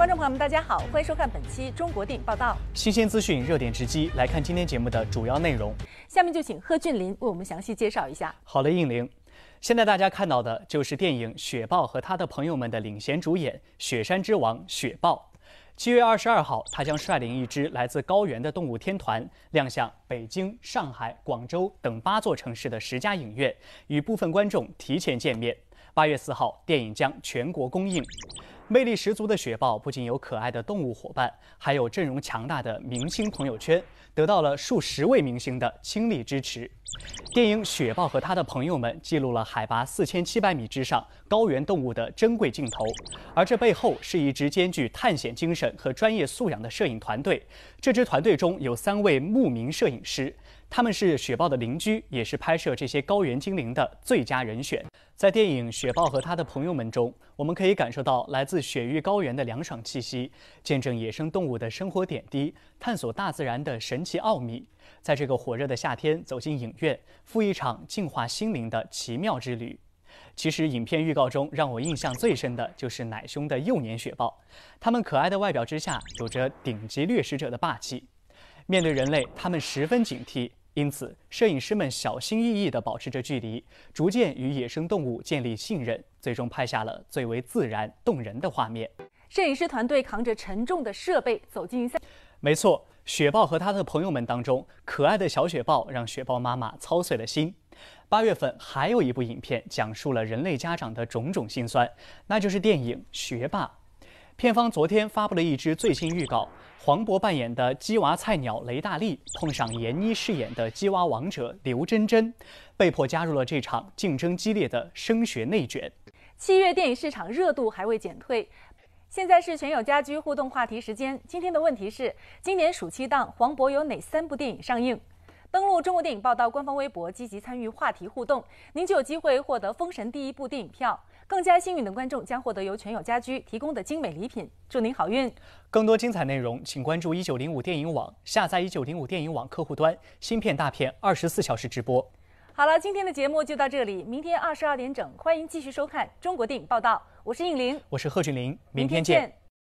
观众朋友们，大家好，欢迎收看本期《中国电影报道》。新鲜资讯，热点直击，来看今天节目的主要内容。下面就请贺俊霖为我们详细介绍一下。好了，应玲，现在大家看到的就是电影《雪豹和他的朋友们》的领衔主演——雪山之王雪豹。七月二十二号，他将率领一支来自高原的动物天团，亮相北京、上海、广州等八座城市的十家影院，与部分观众提前见面。八月四号，电影将全国公映。魅力十足的雪豹不仅有可爱的动物伙伴，还有阵容强大的明星朋友圈，得到了数十位明星的倾力支持。电影《雪豹和他的朋友们》记录了海拔四千七百米之上高原动物的珍贵镜头，而这背后是一支兼具探险精神和专业素养的摄影团队。这支团队中有三位牧民摄影师。他们是雪豹的邻居，也是拍摄这些高原精灵的最佳人选。在电影《雪豹和他的朋友们》中，我们可以感受到来自雪域高原的凉爽气息，见证野生动物的生活点滴，探索大自然的神奇奥秘。在这个火热的夏天，走进影院，赴一场净化心灵的奇妙之旅。其实，影片预告中让我印象最深的就是奶凶的幼年雪豹，它们可爱的外表之下，有着顶级掠食者的霸气。面对人类，他们十分警惕。因此，摄影师们小心翼翼地保持着距离，逐渐与野生动物建立信任，最终拍下了最为自然动人的画面。摄影师团队扛着沉重的设备走进山。没错，雪豹和他的朋友们当中，可爱的小雪豹让雪豹妈妈操碎了心。八月份还有一部影片讲述了人类家长的种种心酸，那就是电影《学霸》。片方昨天发布了一支最新预告，黄渤扮演的鸡娃菜鸟雷大力碰上闫妮饰演的鸡娃王者刘真真，被迫加入了这场竞争激烈的升学内卷。七月电影市场热度还未减退，现在是全友家居互动话题时间。今天的问题是：今年暑期档黄渤有哪三部电影上映？登录中国电影报道官方微博，积极参与话题互动，您就有机会获得《封神》第一部电影票。更加幸运的观众将获得由全友家居提供的精美礼品，祝您好运。更多精彩内容，请关注一九零五电影网，下载一九零五电影网客户端，新片大片二十四小时直播。好了，今天的节目就到这里，明天二十二点整，欢迎继续收看中国电影报道，我是应玲，我是贺峻霖，明天见。